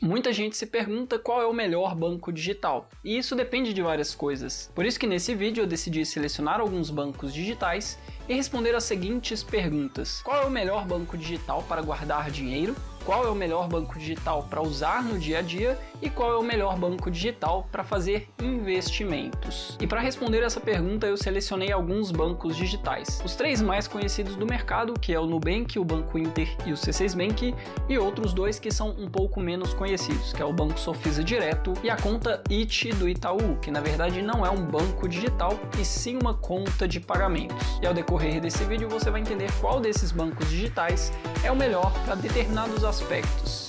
Muita gente se pergunta qual é o melhor banco digital, e isso depende de várias coisas. Por isso que nesse vídeo eu decidi selecionar alguns bancos digitais e responder as seguintes perguntas: Qual é o melhor banco digital para guardar dinheiro? qual é o melhor banco digital para usar no dia a dia e qual é o melhor banco digital para fazer investimentos. E para responder essa pergunta, eu selecionei alguns bancos digitais. Os três mais conhecidos do mercado, que é o Nubank, o Banco Inter e o C6 Bank, e outros dois que são um pouco menos conhecidos, que é o Banco Sofisa Direto e a conta IT do Itaú, que na verdade não é um banco digital e sim uma conta de pagamentos. E ao decorrer desse vídeo, você vai entender qual desses bancos digitais é o melhor para determinados assuntos aspectos.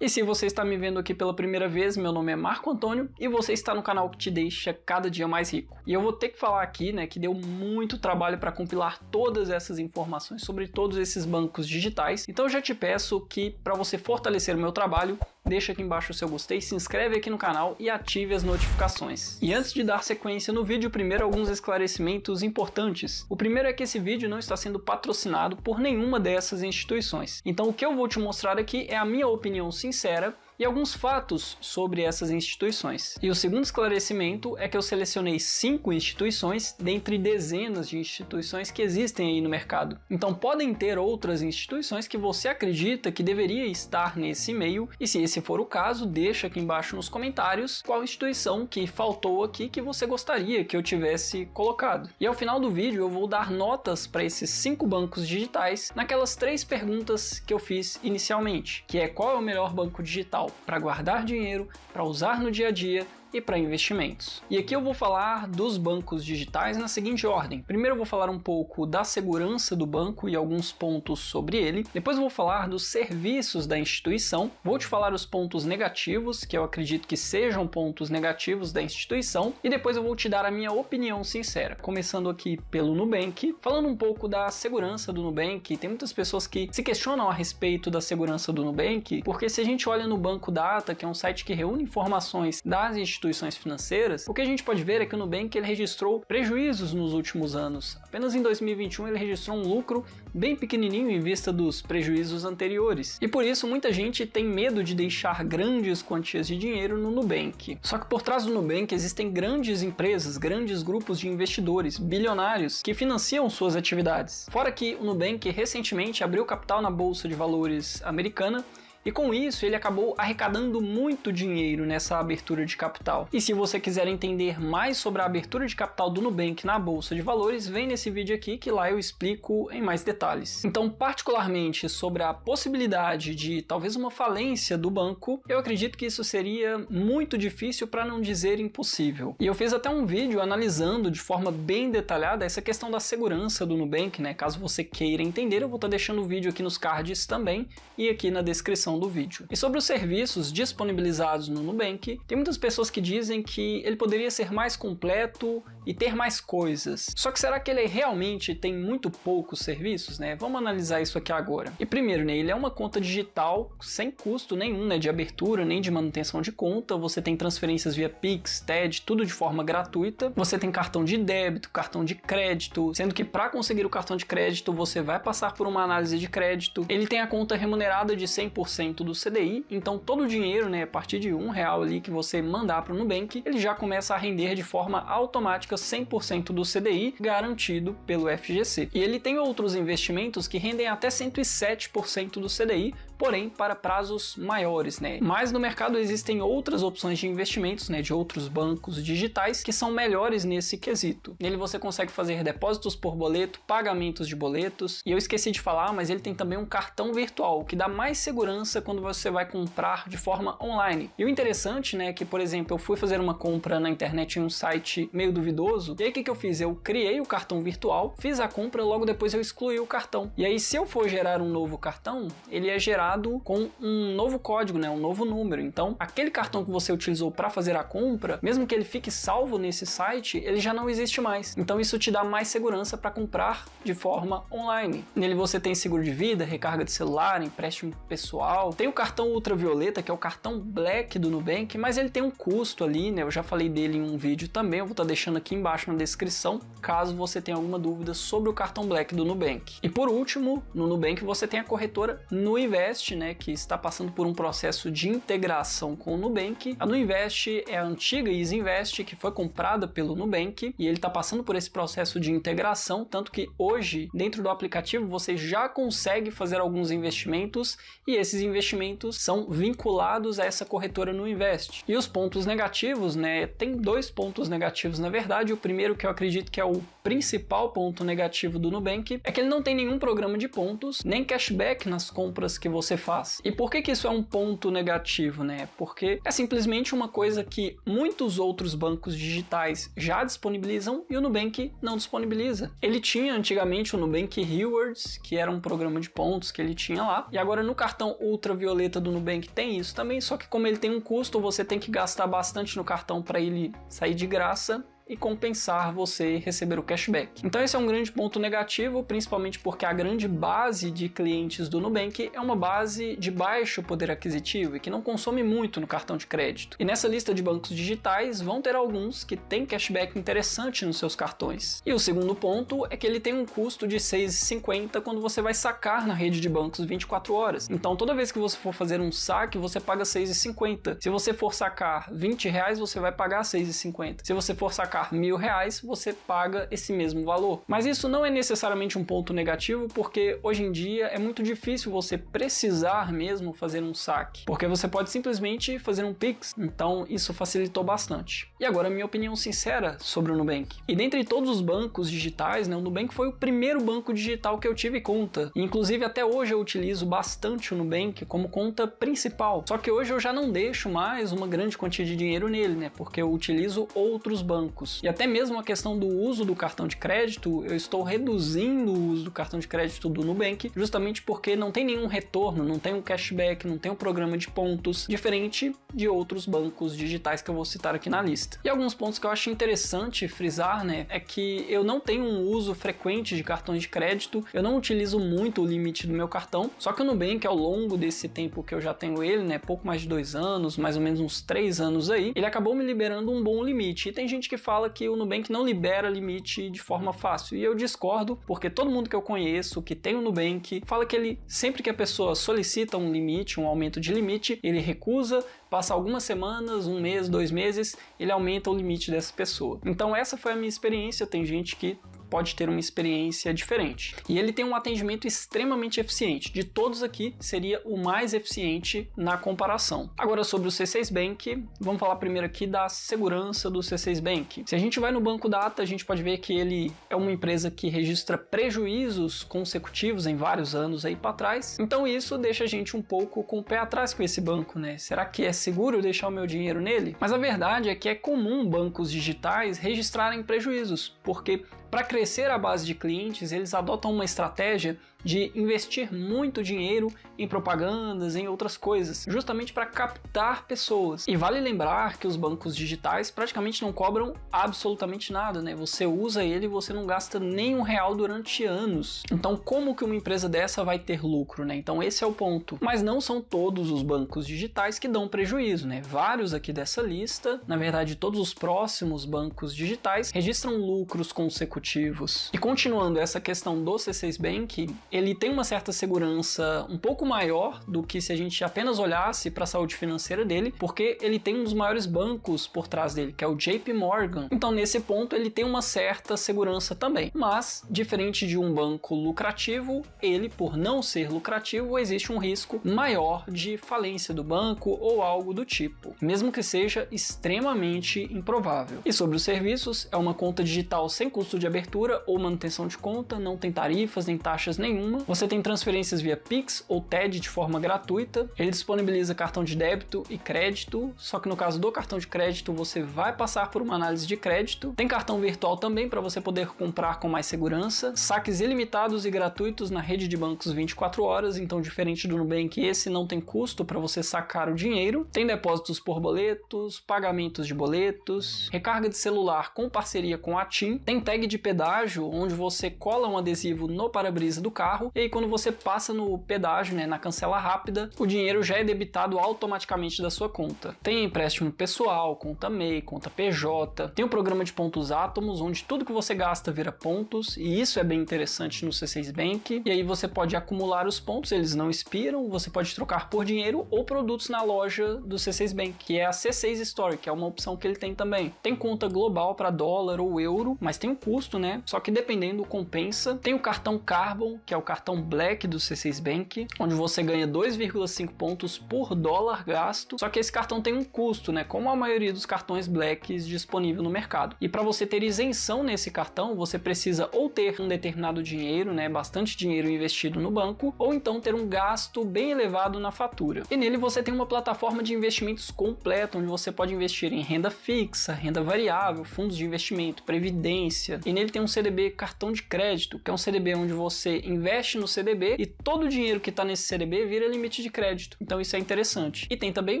E se você está me vendo aqui pela primeira vez, meu nome é Marco Antônio e você está no canal que te deixa cada dia mais rico. E eu vou ter que falar aqui, né, que deu muito trabalho para compilar todas essas informações sobre todos esses bancos digitais. Então já te peço que para você fortalecer o meu trabalho, deixa aqui embaixo o seu gostei, se inscreve aqui no canal e ative as notificações. E antes de dar sequência no vídeo, primeiro alguns esclarecimentos importantes. O primeiro é que esse vídeo não está sendo patrocinado por nenhuma dessas instituições. Então o que eu vou te mostrar aqui é a minha opinião sincera e alguns fatos sobre essas instituições. E o segundo esclarecimento é que eu selecionei cinco instituições dentre dezenas de instituições que existem aí no mercado. Então podem ter outras instituições que você acredita que deveria estar nesse e-mail, e se esse for o caso, deixa aqui embaixo nos comentários qual instituição que faltou aqui que você gostaria que eu tivesse colocado. E ao final do vídeo eu vou dar notas para esses cinco bancos digitais naquelas três perguntas que eu fiz inicialmente, que é qual é o melhor banco digital para guardar dinheiro, para usar no dia a dia, e para investimentos. E aqui eu vou falar dos bancos digitais na seguinte ordem. Primeiro eu vou falar um pouco da segurança do banco e alguns pontos sobre ele. Depois eu vou falar dos serviços da instituição. Vou te falar os pontos negativos, que eu acredito que sejam pontos negativos da instituição, e depois eu vou te dar a minha opinião sincera. Começando aqui pelo Nubank, falando um pouco da segurança do Nubank, tem muitas pessoas que se questionam a respeito da segurança do Nubank, porque se a gente olha no Banco Data, que é um site que reúne informações das instituições instituições financeiras, o que a gente pode ver é que o Nubank ele registrou prejuízos nos últimos anos. Apenas em 2021 ele registrou um lucro bem pequenininho em vista dos prejuízos anteriores. E por isso muita gente tem medo de deixar grandes quantias de dinheiro no Nubank. Só que por trás do Nubank existem grandes empresas, grandes grupos de investidores, bilionários, que financiam suas atividades. Fora que o Nubank recentemente abriu capital na bolsa de valores americana e com isso, ele acabou arrecadando muito dinheiro nessa abertura de capital. E se você quiser entender mais sobre a abertura de capital do Nubank na bolsa de valores, vem nesse vídeo aqui que lá eu explico em mais detalhes. Então, particularmente sobre a possibilidade de talvez uma falência do banco, eu acredito que isso seria muito difícil para não dizer impossível. E eu fiz até um vídeo analisando de forma bem detalhada essa questão da segurança do Nubank, né? Caso você queira entender, eu vou estar tá deixando o vídeo aqui nos cards também e aqui na descrição descrição do vídeo. E sobre os serviços disponibilizados no Nubank, tem muitas pessoas que dizem que ele poderia ser mais completo e ter mais coisas. Só que será que ele realmente tem muito poucos serviços, né? Vamos analisar isso aqui agora. E primeiro, né, ele é uma conta digital sem custo nenhum, né, de abertura nem de manutenção de conta. Você tem transferências via Pix, TED, tudo de forma gratuita. Você tem cartão de débito, cartão de crédito, sendo que para conseguir o cartão de crédito você vai passar por uma análise de crédito. Ele tem a conta remunerada de 100% do CDI, então todo o dinheiro, né, a partir de um real ali que você mandar para o Nubank, ele já começa a render de forma automática 100% do CDI garantido pelo FGC. E ele tem outros investimentos que rendem até 107% do CDI, porém para prazos maiores, né? Mas no mercado existem outras opções de investimentos, né, de outros bancos digitais que são melhores nesse quesito. Nele você consegue fazer depósitos por boleto, pagamentos de boletos, e eu esqueci de falar, mas ele tem também um cartão virtual, que dá mais segurança quando você vai comprar de forma online. E o interessante, né, é que por exemplo, eu fui fazer uma compra na internet em um site meio duvidoso, e aí o que, que eu fiz? Eu criei o cartão virtual, fiz a compra, logo depois eu excluí o cartão. E aí se eu for gerar um novo cartão, ele é gerado com um novo código, né, um novo número. Então, aquele cartão que você utilizou para fazer a compra, mesmo que ele fique salvo nesse site, ele já não existe mais. Então, isso te dá mais segurança para comprar de forma online. Nele você tem seguro de vida, recarga de celular, empréstimo pessoal, tem o cartão ultravioleta, que é o cartão Black do Nubank, mas ele tem um custo ali, né? Eu já falei dele em um vídeo também, eu vou estar tá deixando aqui embaixo na descrição, caso você tenha alguma dúvida sobre o cartão Black do Nubank. E por último, no Nubank você tem a corretora Nuinvest Nuinvest, né, que está passando por um processo de integração com o Nubank. A Nuinvest é a antiga Isinvest que foi comprada pelo Nubank e ele está passando por esse processo de integração, tanto que hoje dentro do aplicativo você já consegue fazer alguns investimentos e esses investimentos são vinculados a essa corretora Nuinvest. E os pontos negativos, né, tem dois pontos negativos na verdade. O primeiro que eu acredito que é o principal ponto negativo do Nubank é que ele não tem nenhum programa de pontos, nem cashback nas compras que você você faz. E por que que isso é um ponto negativo, né? Porque é simplesmente uma coisa que muitos outros bancos digitais já disponibilizam e o Nubank não disponibiliza. Ele tinha antigamente o Nubank Rewards, que era um programa de pontos que ele tinha lá, e agora no cartão ultravioleta do Nubank tem isso também, só que como ele tem um custo, você tem que gastar bastante no cartão para ele sair de graça, e compensar você receber o cashback. Então esse é um grande ponto negativo, principalmente porque a grande base de clientes do Nubank é uma base de baixo poder aquisitivo e que não consome muito no cartão de crédito. E nessa lista de bancos digitais vão ter alguns que têm cashback interessante nos seus cartões. E o segundo ponto é que ele tem um custo de 6,50 quando você vai sacar na rede de bancos 24 horas. Então toda vez que você for fazer um saque, você paga 6,50. Se você for sacar 20 reais, você vai pagar 6,50. Se você for sacar sacar mil reais, você paga esse mesmo valor. Mas isso não é necessariamente um ponto negativo, porque hoje em dia é muito difícil você precisar mesmo fazer um saque, porque você pode simplesmente fazer um Pix, então isso facilitou bastante. E agora minha opinião sincera sobre o Nubank. E dentre todos os bancos digitais, né, o Nubank foi o primeiro banco digital que eu tive conta. inclusive até hoje eu utilizo bastante o Nubank como conta principal. Só que hoje eu já não deixo mais uma grande quantia de dinheiro nele, né, porque eu utilizo outros bancos bancos. E até mesmo a questão do uso do cartão de crédito, eu estou reduzindo o uso do cartão de crédito do Nubank, justamente porque não tem nenhum retorno, não tem um cashback, não tem um programa de pontos, diferente de outros bancos digitais que eu vou citar aqui na lista. E alguns pontos que eu acho interessante frisar, né, é que eu não tenho um uso frequente de cartões de crédito, eu não utilizo muito o limite do meu cartão, só que o Nubank, ao longo desse tempo que eu já tenho ele, né, pouco mais de dois anos, mais ou menos uns três anos aí, ele acabou me liberando um bom limite. E tem gente que fala fala que o Nubank não libera limite de forma uhum. fácil. E eu discordo, porque todo mundo que eu conheço que tem o Nubank fala que ele, sempre que a pessoa solicita um limite, um aumento de limite, ele recusa, passa algumas semanas, um mês, dois meses, ele aumenta o limite dessa pessoa. Então, essa foi a minha experiência. Tem gente que pode ter uma experiência diferente. E ele tem um atendimento extremamente eficiente. De todos aqui, seria o mais eficiente na comparação. Agora sobre o C6 Bank, vamos falar primeiro aqui da segurança do C6 Bank. Se a gente vai no banco data, a gente pode ver que ele é uma empresa que registra prejuízos consecutivos em vários anos aí para trás. Então isso deixa a gente um pouco com o pé atrás com esse banco, né? Será que é seguro deixar o meu dinheiro nele? Mas a verdade é que é comum bancos digitais registrarem prejuízos, porque para crescer a base de clientes, eles adotam uma estratégia de investir muito dinheiro em propagandas, em outras coisas, justamente para captar pessoas. E vale lembrar que os bancos digitais praticamente não cobram absolutamente nada, né? Você usa ele e você não gasta nem um real durante anos. Então, como que uma empresa dessa vai ter lucro, né? Então, esse é o ponto. Mas não são todos os bancos digitais que dão prejuízo, né? Vários aqui dessa lista, na verdade, todos os próximos bancos digitais registram lucros consecutivos. E continuando essa questão do C6 Bank, ele tem uma certa segurança um pouco maior do que se a gente apenas olhasse para a saúde financeira dele, porque ele tem um dos maiores bancos por trás dele, que é o JP Morgan. Então, nesse ponto, ele tem uma certa segurança também. Mas, diferente de um banco lucrativo, ele, por não ser lucrativo, existe um risco maior de falência do banco ou algo do tipo, mesmo que seja extremamente improvável. E sobre os serviços, é uma conta digital sem custo de abertura ou manutenção de conta, não tem tarifas nem taxas nenhuma nenhuma. Você tem transferências via Pix ou TED de forma gratuita. Ele disponibiliza cartão de débito e crédito, só que no caso do cartão de crédito você vai passar por uma análise de crédito. Tem cartão virtual também para você poder comprar com mais segurança. Saques ilimitados e gratuitos na rede de bancos 24 horas, então diferente do Nubank, esse não tem custo para você sacar o dinheiro. Tem depósitos por boletos, pagamentos de boletos, recarga de celular com parceria com a TIM. Tem tag de pedágio, onde você cola um adesivo no para-brisa do carro carro, e aí quando você passa no pedágio, né, na cancela rápida, o dinheiro já é debitado automaticamente da sua conta. Tem empréstimo pessoal, conta MEI, conta PJ, tem o um programa de pontos átomos, onde tudo que você gasta vira pontos, e isso é bem interessante no C6 Bank, e aí você pode acumular os pontos, eles não expiram, você pode trocar por dinheiro ou produtos na loja do C6 Bank, que é a C6 Store, que é uma opção que ele tem também. Tem conta global para dólar ou euro, mas tem um custo, né? Só que dependendo compensa. Tem o cartão Carbon, que é o o cartão Black do C6 Bank, onde você ganha 2,5 pontos por dólar gasto. Só que esse cartão tem um custo, né? Como a maioria dos cartões Blacks disponível no mercado. E para você ter isenção nesse cartão, você precisa ou ter um determinado dinheiro, né? Bastante dinheiro investido no banco, ou então ter um gasto bem elevado na fatura. E nele você tem uma plataforma de investimentos completa, onde você pode investir em renda fixa, renda variável, fundos de investimento, previdência. E nele tem um CDB cartão de crédito, que é um CDB onde você investe investe no CDB e todo o dinheiro que está nesse CDB vira limite de crédito. Então isso é interessante. E tem também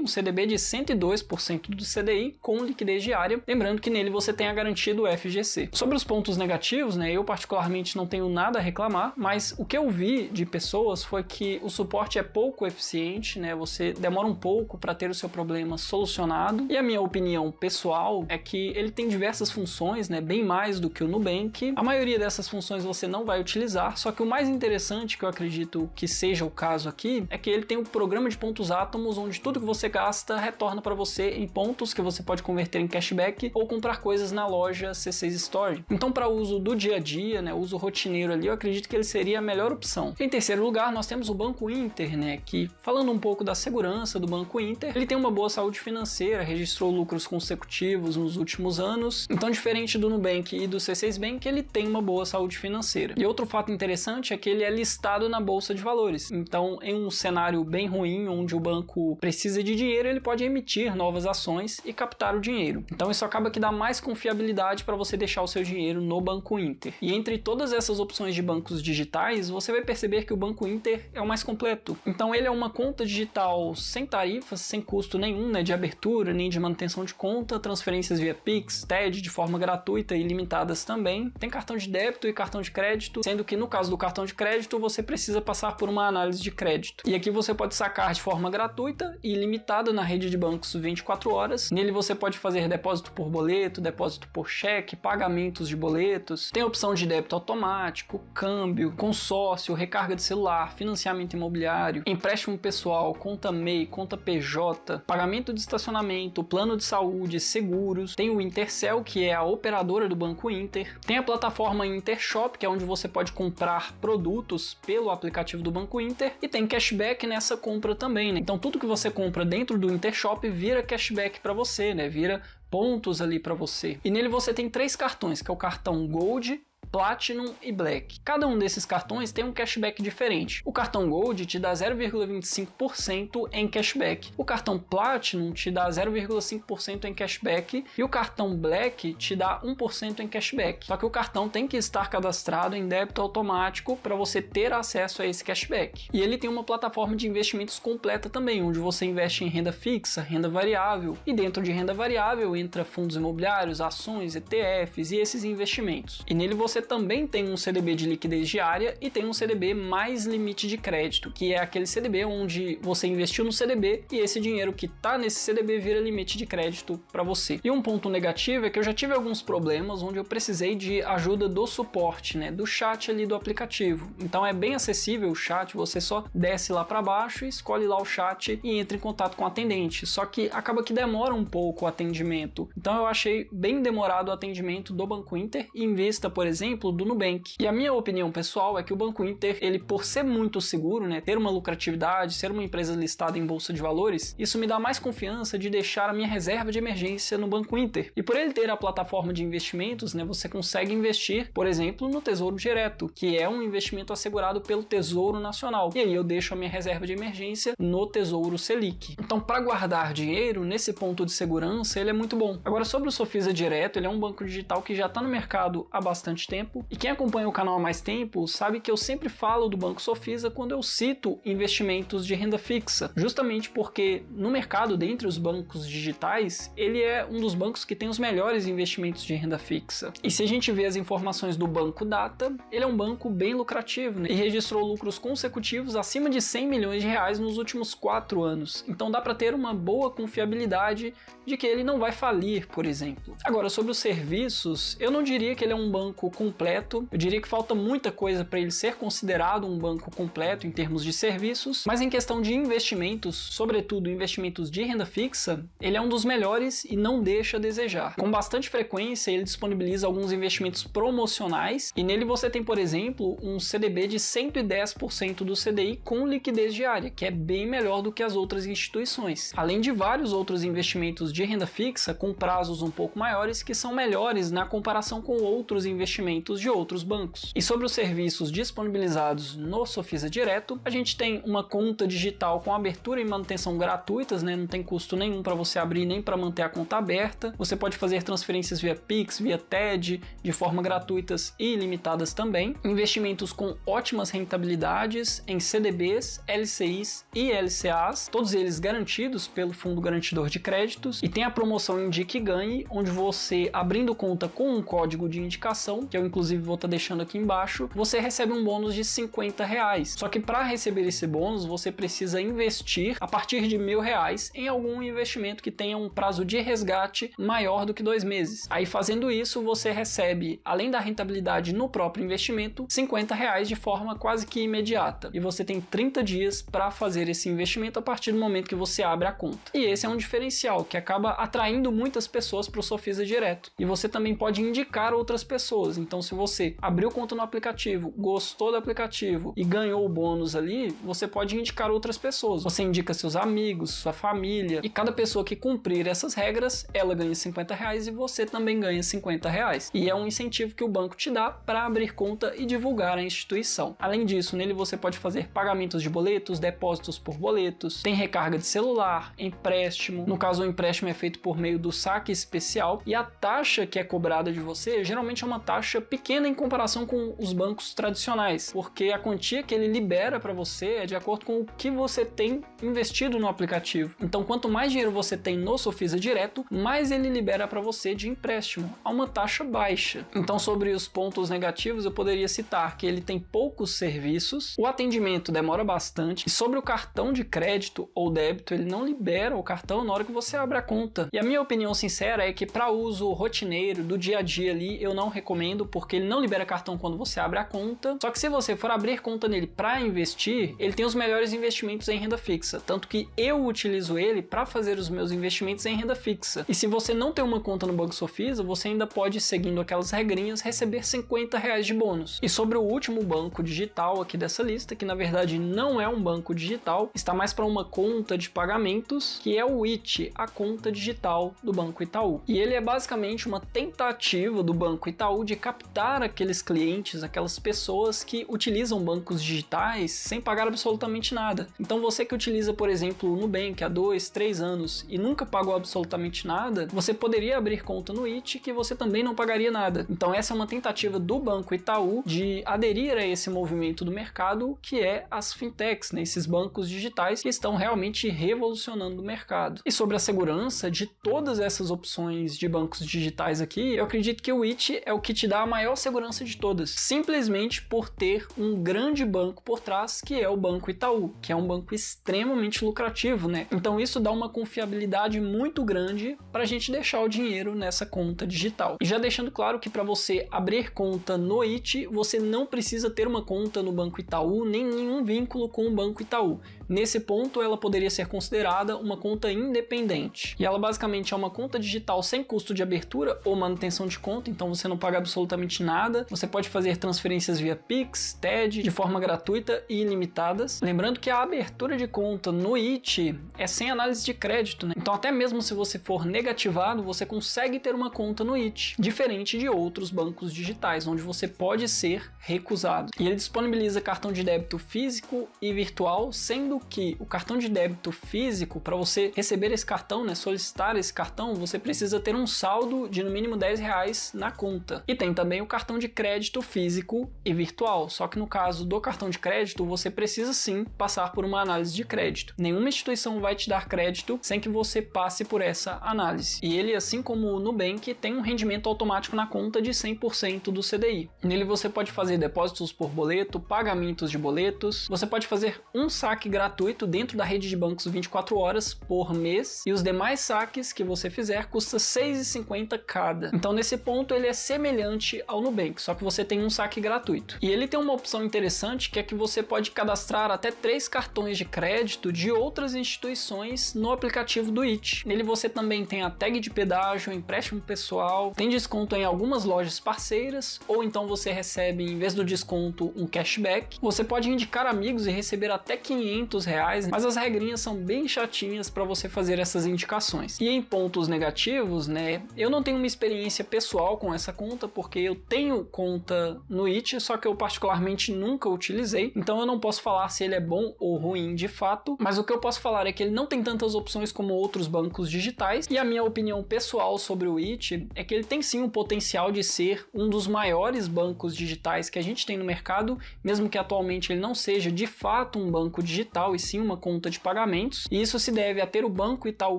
um CDB de 102% do CDI com liquidez diária, lembrando que nele você tem a garantia do FGC. Sobre os pontos negativos, né, eu particularmente não tenho nada a reclamar, mas o que eu vi de pessoas foi que o suporte é pouco eficiente, né, você demora um pouco para ter o seu problema solucionado. E a minha opinião pessoal é que ele tem diversas funções, né, bem mais do que o Nubank. A maioria dessas funções você não vai utilizar, só que o mais interessante que eu acredito que seja o caso aqui é que ele tem um programa de pontos átomos onde tudo que você gasta retorna para você em pontos que você pode converter em cashback ou comprar coisas na loja C6 Store. Então, para uso do dia a dia, né, uso rotineiro ali, eu acredito que ele seria a melhor opção. Em terceiro lugar, nós temos o Banco Inter, né, que falando um pouco da segurança do Banco Inter, ele tem uma boa saúde financeira, registrou lucros consecutivos nos últimos anos. Então, diferente do Nubank e do C6 Bank, ele tem uma boa saúde financeira. E outro fato interessante é que ele é listado na bolsa de valores. Então, em um cenário bem ruim, onde o banco precisa de dinheiro, ele pode emitir novas ações e captar o dinheiro. Então, isso acaba que dá mais confiabilidade para você deixar o seu dinheiro no Banco Inter. E entre todas essas opções de bancos digitais, você vai perceber que o Banco Inter é o mais completo. Então, ele é uma conta digital sem tarifas, sem custo nenhum, né, de abertura nem de manutenção de conta, transferências via Pix, TED de forma gratuita e limitadas também. Tem cartão de débito e cartão de crédito, sendo que no caso do cartão de de crédito, você precisa passar por uma análise de crédito. E aqui você pode sacar de forma gratuita e limitada na rede de bancos 24 horas. Nele você pode fazer depósito por boleto, depósito por cheque, pagamentos de boletos. Tem opção de débito automático, câmbio, consórcio, recarga de celular, financiamento imobiliário, empréstimo pessoal, conta MEI, conta PJ, pagamento de estacionamento, plano de saúde, seguros. Tem o Intercel, que é a operadora do Banco Inter. Tem a plataforma Intershop, que é onde você pode comprar produtos produtos pelo aplicativo do Banco Inter e tem cashback nessa compra também, né? Então tudo que você compra dentro do Inter Shop vira cashback para você, né? Vira pontos ali para você. E nele você tem três cartões, que é o cartão Gold, Platinum e Black. Cada um desses cartões tem um cashback diferente. O cartão Gold te dá 0,25% em cashback. O cartão Platinum te dá 0,5% em cashback e o cartão Black te dá 1% em cashback. Só que o cartão tem que estar cadastrado em débito automático para você ter acesso a esse cashback. E ele tem uma plataforma de investimentos completa também, onde você investe em renda fixa, renda variável e dentro de renda variável entra fundos imobiliários, ações, ETFs e esses investimentos. E nele você também tem um CDB de liquidez diária e tem um CDB mais limite de crédito, que é aquele CDB onde você investiu no CDB e esse dinheiro que está nesse CDB vira limite de crédito para você. E um ponto negativo é que eu já tive alguns problemas onde eu precisei de ajuda do suporte, né, do chat ali do aplicativo. Então é bem acessível o chat, você só desce lá para baixo, escolhe lá o chat e entra em contato com o atendente. Só que acaba que demora um pouco o atendimento. Então eu achei bem demorado o atendimento do Banco Inter. Invista, por exemplo, exemplo do Nubank. E a minha opinião pessoal é que o Banco Inter, ele por ser muito seguro, né, ter uma lucratividade, ser uma empresa listada em bolsa de valores, isso me dá mais confiança de deixar a minha reserva de emergência no Banco Inter. E por ele ter a plataforma de investimentos, né, você consegue investir, por exemplo, no Tesouro Direto, que é um investimento assegurado pelo Tesouro Nacional. E aí eu deixo a minha reserva de emergência no Tesouro Selic. Então, para guardar dinheiro nesse ponto de segurança, ele é muito bom. Agora sobre o Sofisa Direto, ele é um banco digital que já está no mercado há bastante tempo tempo. E quem acompanha o canal há mais tempo sabe que eu sempre falo do Banco Sofisa quando eu cito investimentos de renda fixa, justamente porque no mercado, dentre os bancos digitais, ele é um dos bancos que tem os melhores investimentos de renda fixa. E se a gente vê as informações do Banco Data, ele é um banco bem lucrativo né? e registrou lucros consecutivos acima de 100 milhões de reais nos últimos quatro anos. Então dá para ter uma boa confiabilidade de que ele não vai falir, por exemplo. Agora, sobre os serviços, eu não diria que ele é um banco com completo. Eu diria que falta muita coisa para ele ser considerado um banco completo em termos de serviços, mas em questão de investimentos, sobretudo investimentos de renda fixa, ele é um dos melhores e não deixa a desejar. Com bastante frequência, ele disponibiliza alguns investimentos promocionais e nele você tem, por exemplo, um CDB de 110% do CDI com liquidez diária, que é bem melhor do que as outras instituições. Além de vários outros investimentos de renda fixa com prazos um pouco maiores que são melhores na comparação com outros investimentos pagamentos de outros bancos. E sobre os serviços disponibilizados no Sofisa Direto, a gente tem uma conta digital com abertura e manutenção gratuitas, né? Não tem custo nenhum para você abrir nem para manter a conta aberta. Você pode fazer transferências via Pix, via TED, de forma gratuitas e ilimitadas também. Investimentos com ótimas rentabilidades em CDBs, LCIs e LCAs, todos eles garantidos pelo Fundo Garantidor de Créditos. E tem a promoção Indique Ganhe, onde você abrindo conta com um código de indicação, que é eu inclusive vou estar tá deixando aqui embaixo, você recebe um bônus de 50 reais. Só que para receber esse bônus, você precisa investir a partir de mil reais em algum investimento que tenha um prazo de resgate maior do que dois meses. Aí fazendo isso, você recebe, além da rentabilidade no próprio investimento, 50 reais de forma quase que imediata. E você tem 30 dias para fazer esse investimento a partir do momento que você abre a conta. E esse é um diferencial que acaba atraindo muitas pessoas para o Sofisa Direto. E você também pode indicar outras pessoas. Então, então, se você abriu conta no aplicativo, gostou do aplicativo e ganhou o bônus ali, você pode indicar outras pessoas. Você indica seus amigos, sua família e cada pessoa que cumprir essas regras, ela ganha 50 reais e você também ganha 50 reais. E é um incentivo que o banco te dá para abrir conta e divulgar a instituição. Além disso, nele você pode fazer pagamentos de boletos, depósitos por boletos, tem recarga de celular, empréstimo. No caso, o empréstimo é feito por meio do saque especial e a taxa que é cobrada de você geralmente é uma taxa pequena em comparação com os bancos tradicionais, porque a quantia que ele libera para você é de acordo com o que você tem investido no aplicativo. Então, quanto mais dinheiro você tem no Sofisa Direto, mais ele libera para você de empréstimo, a uma taxa baixa. Então, sobre os pontos negativos, eu poderia citar que ele tem poucos serviços, o atendimento demora bastante, e sobre o cartão de crédito ou débito, ele não libera o cartão na hora que você abre a conta. E a minha opinião sincera é que para uso rotineiro do dia a dia ali, eu não recomendo porque ele não libera cartão quando você abre a conta. Só que se você for abrir conta nele para investir, ele tem os melhores investimentos em renda fixa, tanto que eu utilizo ele para fazer os meus investimentos em renda fixa. E se você não tem uma conta no Banco Sofisa, você ainda pode, seguindo aquelas regrinhas, receber 50 reais de bônus. E sobre o último banco digital aqui dessa lista, que na verdade não é um banco digital, está mais para uma conta de pagamentos, que é o IT, a conta digital do Banco Itaú. E ele é basicamente uma tentativa do Banco Itaú de captar captar aqueles clientes, aquelas pessoas que utilizam bancos digitais sem pagar absolutamente nada. Então você que utiliza, por exemplo, o Nubank há dois, três anos e nunca pagou absolutamente nada, você poderia abrir conta no IT que você também não pagaria nada. Então essa é uma tentativa do Banco Itaú de aderir a esse movimento do mercado que é as fintechs, né? esses bancos digitais que estão realmente revolucionando o mercado. E sobre a segurança de todas essas opções de bancos digitais aqui, eu acredito que o IT é o que te dá a maior segurança de todas, simplesmente por ter um grande banco por trás, que é o Banco Itaú, que é um banco extremamente lucrativo, né? Então isso dá uma confiabilidade muito grande para a gente deixar o dinheiro nessa conta digital. E já deixando claro que para você abrir conta no IT, você não precisa ter uma conta no Banco Itaú, nem nenhum vínculo com o Banco Itaú. Nesse ponto, ela poderia ser considerada uma conta independente. E ela basicamente é uma conta digital sem custo de abertura ou manutenção de conta, então você não paga absolutamente nada. Você pode fazer transferências via Pix, TED, de forma gratuita e ilimitadas. Lembrando que a abertura de conta no IT é sem análise de crédito, né? Então até mesmo se você for negativado, você consegue ter uma conta no IT, diferente de outros bancos digitais, onde você pode ser recusado. E ele disponibiliza cartão de débito físico e virtual, sendo que o cartão de débito físico, para você receber esse cartão, né, solicitar esse cartão, você precisa ter um saldo de no mínimo 10 reais na conta. E tem também o cartão de crédito físico e virtual, só que no caso do cartão de crédito, você precisa sim passar por uma análise de crédito. Nenhuma instituição vai te dar crédito sem que você passe por essa análise. E ele, assim como o Nubank, tem um rendimento automático na conta de 100% do CDI. Nele você pode fazer depósitos por boleto, pagamentos de boletos, você pode fazer um saque gratuito gratuito dentro da rede de bancos 24 horas por mês e os demais saques que você fizer custa 6,50 cada. Então nesse ponto ele é semelhante ao Nubank, só que você tem um saque gratuito. E ele tem uma opção interessante que é que você pode cadastrar até três cartões de crédito de outras instituições no aplicativo do IT. Nele você também tem a tag de pedágio, empréstimo pessoal, tem desconto em algumas lojas parceiras ou então você recebe em vez do desconto um cashback. Você pode indicar amigos e receber até 500 500 reais, mas as regrinhas são bem chatinhas para você fazer essas indicações. E em pontos negativos, né, eu não tenho uma experiência pessoal com essa conta, porque eu tenho conta no It, só que eu particularmente nunca utilizei, então eu não posso falar se ele é bom ou ruim de fato, mas o que eu posso falar é que ele não tem tantas opções como outros bancos digitais, e a minha opinião pessoal sobre o It é que ele tem sim o potencial de ser um dos maiores bancos digitais que a gente tem no mercado, mesmo que atualmente ele não seja de fato um banco digital, digital e sim uma conta de pagamentos. E isso se deve a ter o banco Itaú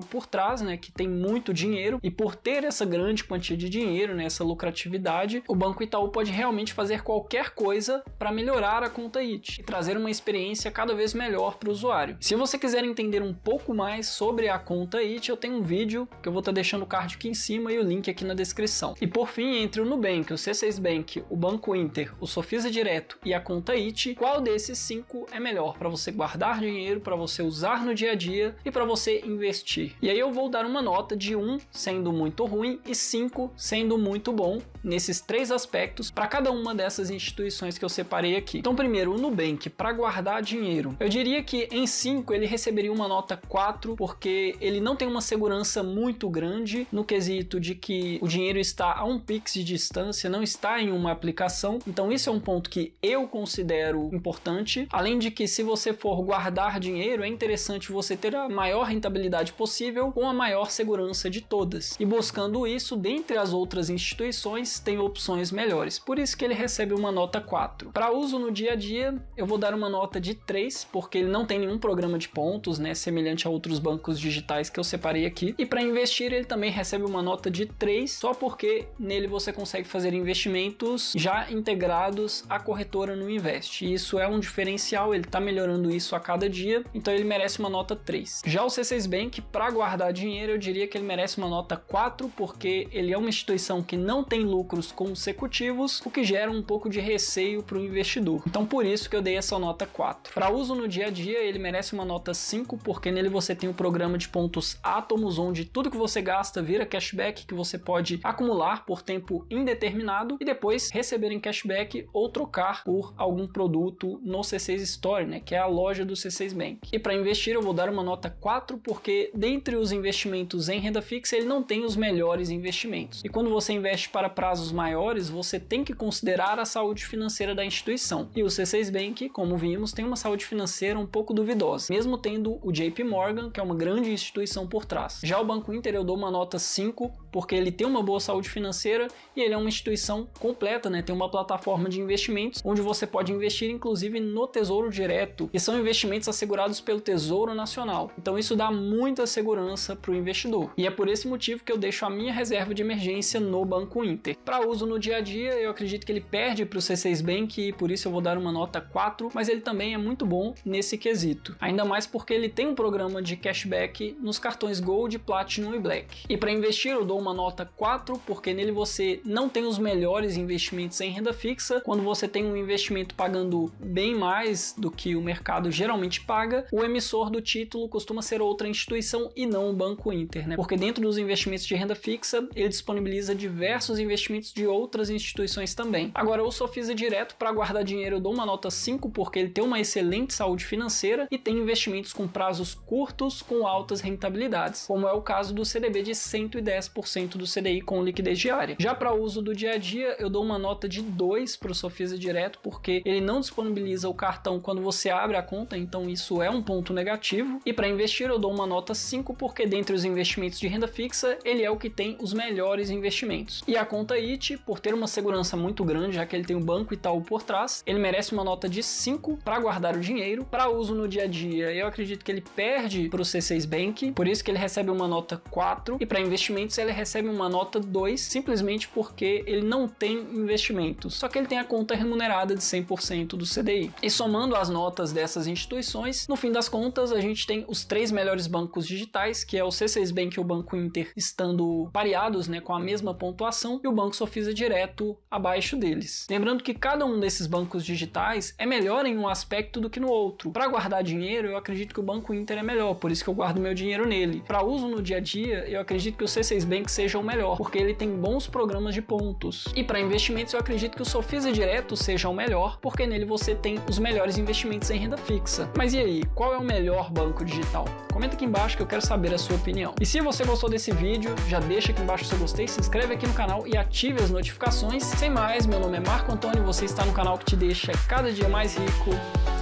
por trás, né, que tem muito dinheiro e por ter essa grande quantia de dinheiro, né, essa lucratividade, o banco Itaú pode realmente fazer qualquer coisa para melhorar a conta IT e trazer uma experiência cada vez melhor para o usuário. Se você quiser entender um pouco mais sobre a conta IT, eu tenho um vídeo que eu vou estar tá deixando o card aqui em cima e o link aqui na descrição. E por fim, entre o Nubank, o C6 Bank, o Banco Inter, o Sofisa Direto e a conta IT, qual desses cinco é melhor para você guardar dinheiro para você usar no dia a dia e para você investir. E aí eu vou dar uma nota de 1 sendo muito ruim e 5 sendo muito bom, nesses três aspectos para cada uma dessas instituições que eu separei aqui. Então, primeiro, o Nubank, para guardar dinheiro. Eu diria que em 5 ele receberia uma nota 4, porque ele não tem uma segurança muito grande no quesito de que o dinheiro está a um pix de distância, não está em uma aplicação. Então, isso é um ponto que eu considero importante. Além de que, se você for guardar dinheiro, é interessante você ter a maior rentabilidade possível com a maior segurança de todas. E buscando isso, dentre as outras instituições, tem opções melhores. Por isso que ele recebe uma nota 4. Para uso no dia a dia, eu vou dar uma nota de 3, porque ele não tem nenhum programa de pontos, né, semelhante a outros bancos digitais que eu separei aqui. E para investir, ele também recebe uma nota de 3, só porque nele você consegue fazer investimentos já integrados à corretora no Invest. E isso é um diferencial, ele está melhorando isso a cada dia, então ele merece uma nota 3. Já o C6 Bank, para guardar dinheiro, eu diria que ele merece uma nota 4, porque ele é uma instituição que não tem lucro lucros consecutivos, o que gera um pouco de receio para o investidor. Então por isso que eu dei essa nota 4. Para uso no dia a dia, ele merece uma nota 5, porque nele você tem o um programa de pontos átomos, onde tudo que você gasta vira cashback que você pode acumular por tempo indeterminado e depois receber em cashback ou trocar por algum produto no C6 Store, né, que é a loja do C6 Bank. E para investir, eu vou dar uma nota 4, porque dentre os investimentos em renda fixa, ele não tem os melhores investimentos. E quando você investe para prazo casos maiores, você tem que considerar a saúde financeira da instituição. E o C6 Bank, como vimos, tem uma saúde financeira um pouco duvidosa, mesmo tendo o JP Morgan, que é uma grande instituição por trás. Já o Banco Inter eu dou uma nota 5, porque ele tem uma boa saúde financeira e ele é uma instituição completa, né? Tem uma plataforma de investimentos onde você pode investir inclusive no Tesouro Direto, que são investimentos assegurados pelo Tesouro Nacional. Então isso dá muita segurança para o investidor. E é por esse motivo que eu deixo a minha reserva de emergência no Banco Inter para uso no dia a dia. Eu acredito que ele perde para o C6 Bank e por isso eu vou dar uma nota 4, mas ele também é muito bom nesse quesito. Ainda mais porque ele tem um programa de cashback nos cartões Gold, Platinum e Black. E para investir eu dou uma nota 4 porque nele você não tem os melhores investimentos em renda fixa. Quando você tem um investimento pagando bem mais do que o mercado geralmente paga, o emissor do título costuma ser outra instituição e não o Banco Inter, né? Porque dentro dos investimentos de renda fixa, ele disponibiliza diversos investimentos investimentos de outras instituições também. Agora, o Sofisa é Direto, para guardar dinheiro, eu dou uma nota 5 porque ele tem uma excelente saúde financeira e tem investimentos com prazos curtos com altas rentabilidades, como é o caso do CDB de 110% do CDI com liquidez diária. Já para uso do dia a dia, eu dou uma nota de 2 para o Sofisa Direto porque ele não disponibiliza o cartão quando você abre a conta, então isso é um ponto negativo. E para investir, eu dou uma nota 5 porque dentre os investimentos de renda fixa, ele é o que tem os melhores investimentos. E a conta It, por ter uma segurança muito grande, já que ele tem um banco e tal por trás, ele merece uma nota de 5 para guardar o dinheiro, para uso no dia a dia. Eu acredito que ele perde para o C6 Bank, por isso que ele recebe uma nota 4 e para investimentos ele recebe uma nota 2, simplesmente porque ele não tem investimentos. Só que ele tem a conta remunerada de 100% do CDI. E somando as notas dessas instituições, no fim das contas a gente tem os três melhores bancos digitais, que é o C6 Bank e o Banco Inter, estando pareados, né, com a mesma pontuação e o Banco Banco Sofisa direto abaixo deles. Lembrando que cada um desses bancos digitais é melhor em um aspecto do que no outro. Para guardar dinheiro, eu acredito que o Banco Inter é melhor, por isso que eu guardo meu dinheiro nele. Para uso no dia a dia, eu acredito que o C6 Bank seja o melhor, porque ele tem bons programas de pontos. E para investimentos, eu acredito que o Sofisa Direto seja o melhor, porque nele você tem os melhores investimentos em renda fixa. Mas e aí, qual é o melhor banco digital? Comenta aqui embaixo que eu quero saber a sua opinião. E se você gostou desse vídeo, já deixa aqui embaixo o seu gostei, se inscreve aqui no canal e ativa ative as notificações. Sem mais, meu nome é Marco Antônio, você está no canal que te deixa cada dia mais rico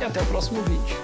e até o próximo vídeo.